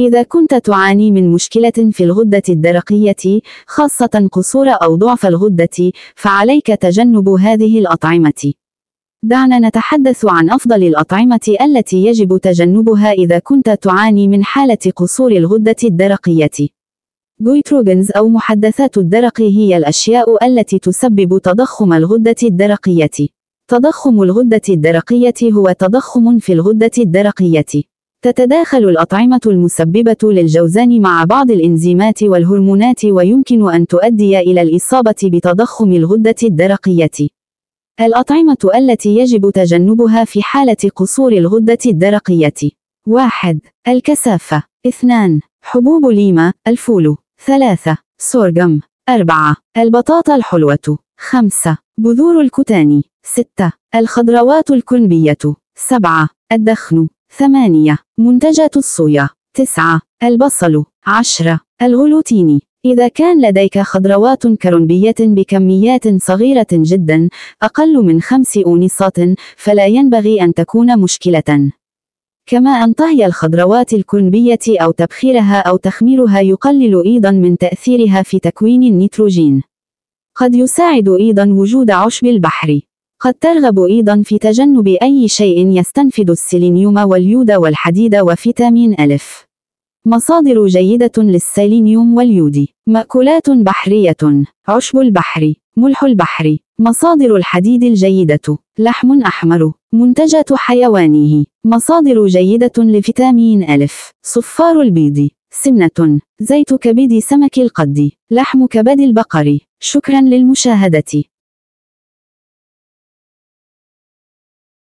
إذا كنت تعاني من مشكلة في الغدة الدرقية، خاصة قصور أو ضعف الغدة، فعليك تجنب هذه الأطعمة. دعنا نتحدث عن أفضل الأطعمة التي يجب تجنبها إذا كنت تعاني من حالة قصور الغدة الدرقية. جويتروجنز أو محدثات الدرق هي الأشياء التي تسبب تضخم الغدة الدرقية. تضخم الغدة الدرقية هو تضخم في الغدة الدرقية. تتداخل الأطعمة المسببة للجوزان مع بعض الإنزيمات والهرمونات ويمكن أن تؤدي إلى الإصابة بتضخم الغدة الدرقية. الأطعمة التي يجب تجنبها في حالة قصور الغدة الدرقية 1. الكسافة 2. حبوب ليمة الفول 3. سورغم 4. البطاطا الحلوة 5. بذور الكتان 6. الخضروات الكنبية 7. الدخن ثمانية منتجات الصويا تسعة البصل عشرة الغلوتيني إذا كان لديك خضروات كرنبية بكميات صغيرة جدا أقل من خمس أونصات فلا ينبغي أن تكون مشكلة كما أن طهي الخضروات الكرنبية أو تبخيرها أو تخميرها يقلل أيضا من تأثيرها في تكوين النيتروجين قد يساعد أيضا وجود عشب البحر قد ترغب أيضا في تجنب أي شيء يستنفد السيلينيوم واليود والحديد وفيتامين ألف. مصادر جيدة للسيلينيوم واليود مأكولات بحرية عشب البحر ملح البحر مصادر الحديد الجيدة لحم أحمر منتجات حيوانه مصادر جيدة لفيتامين ألف صفار البيض سمنة زيت كبد سمك القد لحم كبد البقر شكرا للمشاهدة